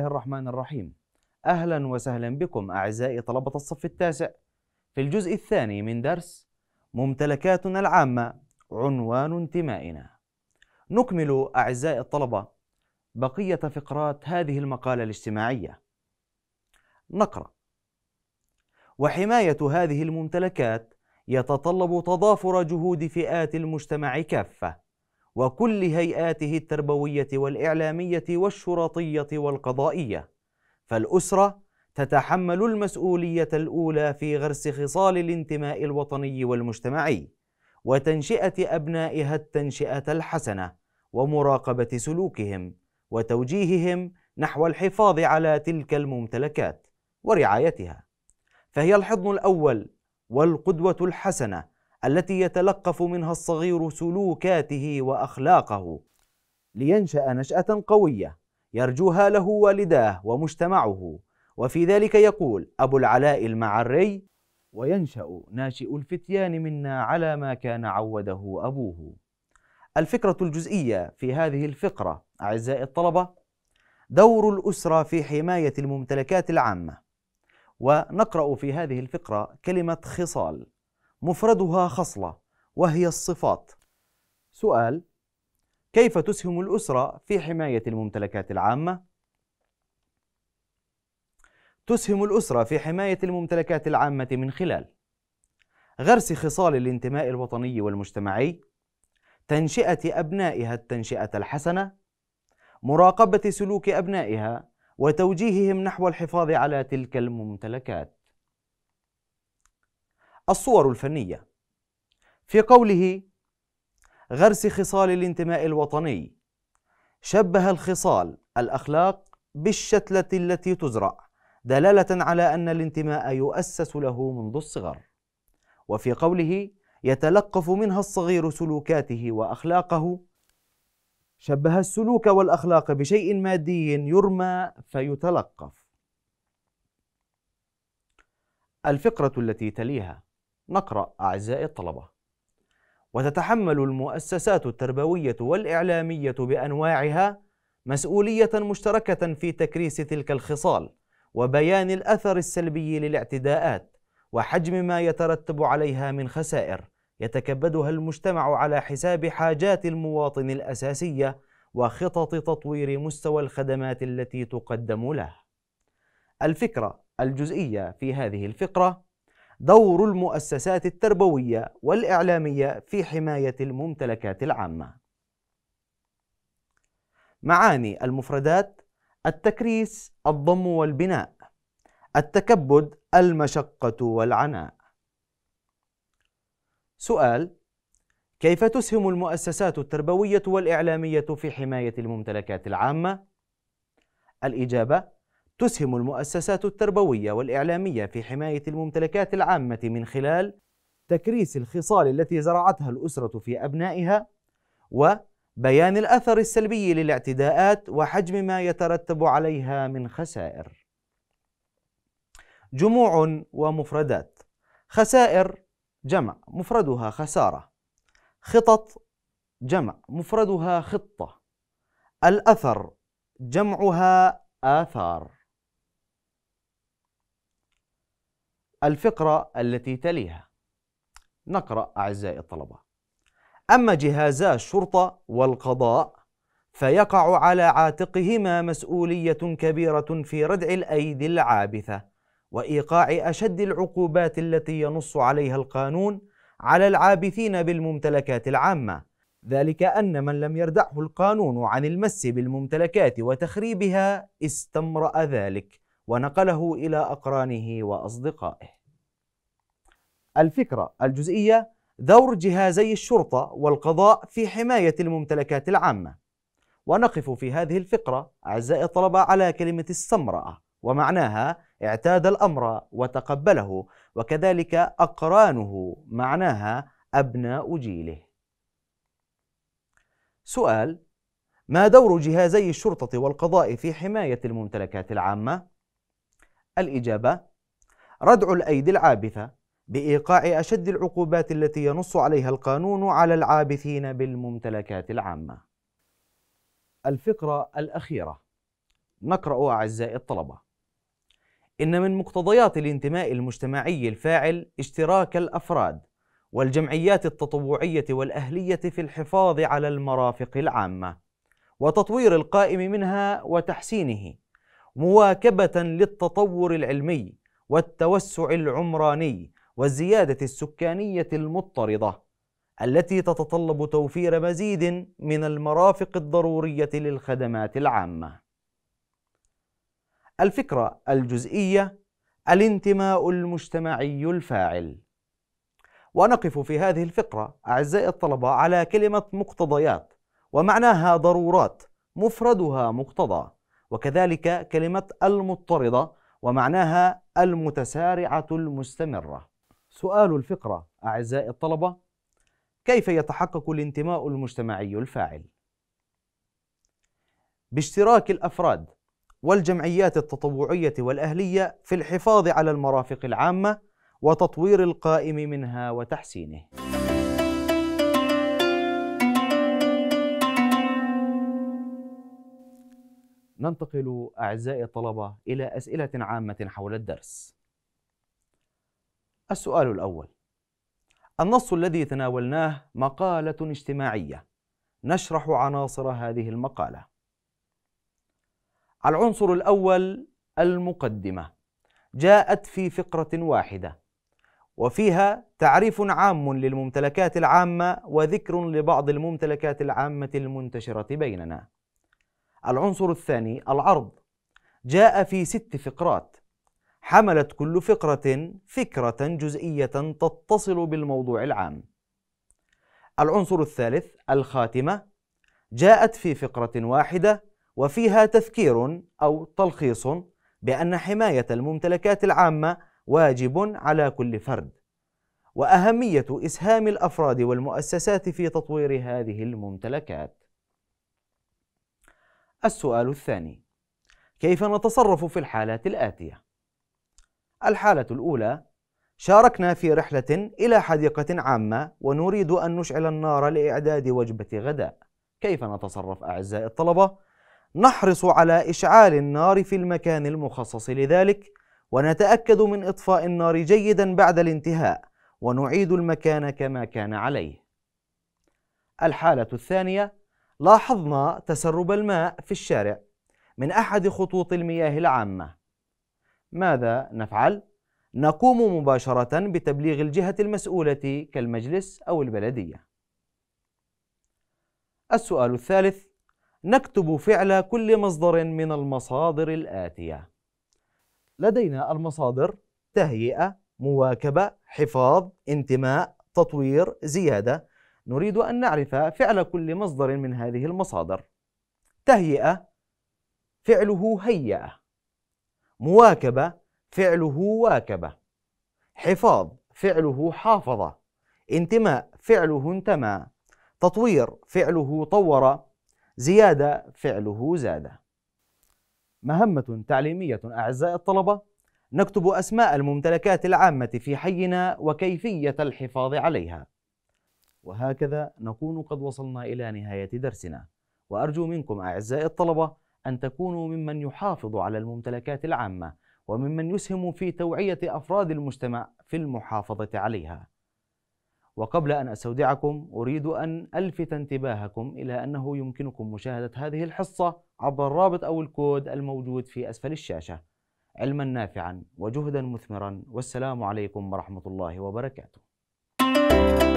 الله الرحمن الرحيم أهلا وسهلا بكم أعزائي طلبة الصف التاسع في الجزء الثاني من درس ممتلكاتنا العامة عنوان انتمائنا نكمل أعزائي الطلبة بقية فقرات هذه المقالة الاجتماعية نقرأ وحماية هذه الممتلكات يتطلب تضافر جهود فئات المجتمع كافة وكل هيئاته التربويه والاعلاميه والشرطيه والقضائيه فالاسره تتحمل المسؤوليه الاولى في غرس خصال الانتماء الوطني والمجتمعي وتنشئه ابنائها التنشئه الحسنه ومراقبه سلوكهم وتوجيههم نحو الحفاظ على تلك الممتلكات ورعايتها فهي الحضن الاول والقدوه الحسنه التي يتلقف منها الصغير سلوكاته واخلاقه لينشا نشاه قويه يرجوها له والداه ومجتمعه وفي ذلك يقول ابو العلاء المعري وينشا ناشئ الفتيان منا على ما كان عوده ابوه الفكره الجزئيه في هذه الفقره اعزائي الطلبه دور الاسره في حمايه الممتلكات العامه ونقرا في هذه الفقره كلمه خصال مفردها خصلة وهي الصفات سؤال كيف تسهم الأسرة في حماية الممتلكات العامة؟ تسهم الأسرة في حماية الممتلكات العامة من خلال غرس خصال الانتماء الوطني والمجتمعي تنشئة أبنائها التنشئة الحسنة مراقبة سلوك أبنائها وتوجيههم نحو الحفاظ على تلك الممتلكات الصور الفنية في قوله غرس خصال الانتماء الوطني شبه الخصال الأخلاق بالشتلة التي تزرع دلالة على أن الانتماء يؤسس له منذ الصغر وفي قوله يتلقف منها الصغير سلوكاته وأخلاقه شبه السلوك والأخلاق بشيء مادي يرمى فيتلقف الفقرة التي تليها نقرأ أعزائي الطلبة وتتحمل المؤسسات التربوية والإعلامية بأنواعها مسؤولية مشتركة في تكريس تلك الخصال وبيان الأثر السلبي للاعتداءات وحجم ما يترتب عليها من خسائر يتكبدها المجتمع على حساب حاجات المواطن الأساسية وخطط تطوير مستوى الخدمات التي تقدم له. الفكرة الجزئية في هذه الفقرة دور المؤسسات التربويه والاعلاميه في حمايه الممتلكات العامه معاني المفردات التكريس الضم والبناء التكبد المشقه والعناء سؤال كيف تسهم المؤسسات التربويه والاعلاميه في حمايه الممتلكات العامه الاجابه تسهم المؤسسات التربوية والإعلامية في حماية الممتلكات العامة من خلال تكريس الخصال التي زرعتها الأسرة في أبنائها وبيان الأثر السلبي للاعتداءات وحجم ما يترتب عليها من خسائر. جموع ومفردات خسائر جمع مفردها خسارة خطط جمع مفردها خطة الأثر جمعها آثار الفقرة التي تليها نقرأ أعزائي الطلبة أما جهازا الشرطة والقضاء فيقع على عاتقهما مسؤولية كبيرة في ردع الأيدي العابثة وإيقاع أشد العقوبات التي ينص عليها القانون على العابثين بالممتلكات العامة ذلك أن من لم يردعه القانون عن المس بالممتلكات وتخريبها استمرأ ذلك ونقله إلى أقرانه وأصدقائه. الفكرة الجزئية دور جهازي الشرطة والقضاء في حماية الممتلكات العامة. ونقف في هذه الفقرة أعزائي الطلبة على كلمة السمرأة ومعناها اعتاد الأمر وتقبله وكذلك أقرانه معناها أبناء جيله. سؤال ما دور جهازي الشرطة والقضاء في حماية الممتلكات العامة؟ الإجابة ردع الأيدي العابثة بإيقاع أشد العقوبات التي ينص عليها القانون على العابثين بالممتلكات العامة. الفقرة الأخيرة نقرأ أعزائي الطلبة إن من مقتضيات الانتماء المجتمعي الفاعل اشتراك الأفراد والجمعيات التطوعية والأهلية في الحفاظ على المرافق العامة وتطوير القائم منها وتحسينه مواكبة للتطور العلمي والتوسع العمراني والزيادة السكانية المضطردة التي تتطلب توفير مزيد من المرافق الضرورية للخدمات العامة. الفكرة الجزئية الانتماء المجتمعي الفاعل. ونقف في هذه الفقرة أعزائي الطلبة على كلمة مقتضيات ومعناها ضرورات مفردها مقتضى. وكذلك كلمة المضطردة ومعناها المتسارعة المستمرة سؤال الفقرة أعزائي الطلبة كيف يتحقق الانتماء المجتمعي الفاعل؟ باشتراك الأفراد والجمعيات التطوعية والأهلية في الحفاظ على المرافق العامة وتطوير القائم منها وتحسينه ننتقل أعزائي الطلبة إلى أسئلة عامة حول الدرس. السؤال الأول: النص الذي تناولناه مقالة اجتماعية. نشرح عناصر هذه المقالة. العنصر الأول المقدمة. جاءت في فقرة واحدة. وفيها تعريف عام للممتلكات العامة وذكر لبعض الممتلكات العامة المنتشرة بيننا. العنصر الثاني العرض جاء في ست فقرات حملت كل فقرة فكرة جزئية تتصل بالموضوع العام. العنصر الثالث الخاتمة جاءت في فقرة واحدة وفيها تذكير أو تلخيص بأن حماية الممتلكات العامة واجب على كل فرد، وأهمية إسهام الأفراد والمؤسسات في تطوير هذه الممتلكات. السؤال الثاني كيف نتصرف في الحالات الآتية؟ الحالة الأولى شاركنا في رحلة إلى حديقة عامة ونريد أن نشعل النار لإعداد وجبة غداء كيف نتصرف أعزائي الطلبة؟ نحرص على إشعال النار في المكان المخصص لذلك ونتأكد من إطفاء النار جيدا بعد الانتهاء ونعيد المكان كما كان عليه الحالة الثانية لاحظنا تسرب الماء في الشارع من أحد خطوط المياه العامة ماذا نفعل؟ نقوم مباشرة بتبليغ الجهة المسؤولة كالمجلس أو البلدية السؤال الثالث نكتب فعل كل مصدر من المصادر الآتية لدينا المصادر تهيئة مواكبة حفاظ انتماء تطوير زيادة نريد أن نعرف فعل كل مصدر من هذه المصادر تهيئة فعله هيأ مواكبة فعله واكبة حفاظ فعله حافظ انتماء فعله انتمى تطوير فعله طور زيادة فعله زاد مهمة تعليمية أعزائي الطلبة نكتب أسماء الممتلكات العامة في حينا وكيفية الحفاظ عليها وهكذا نكون قد وصلنا إلى نهاية درسنا وأرجو منكم أعزائي الطلبة أن تكونوا ممن يحافظ على الممتلكات العامة وممن يسهم في توعية أفراد المجتمع في المحافظة عليها وقبل أن أستودعكم أريد أن ألفت انتباهكم إلى أنه يمكنكم مشاهدة هذه الحصة عبر الرابط أو الكود الموجود في أسفل الشاشة علما نافعا وجهدا مثمرا والسلام عليكم ورحمة الله وبركاته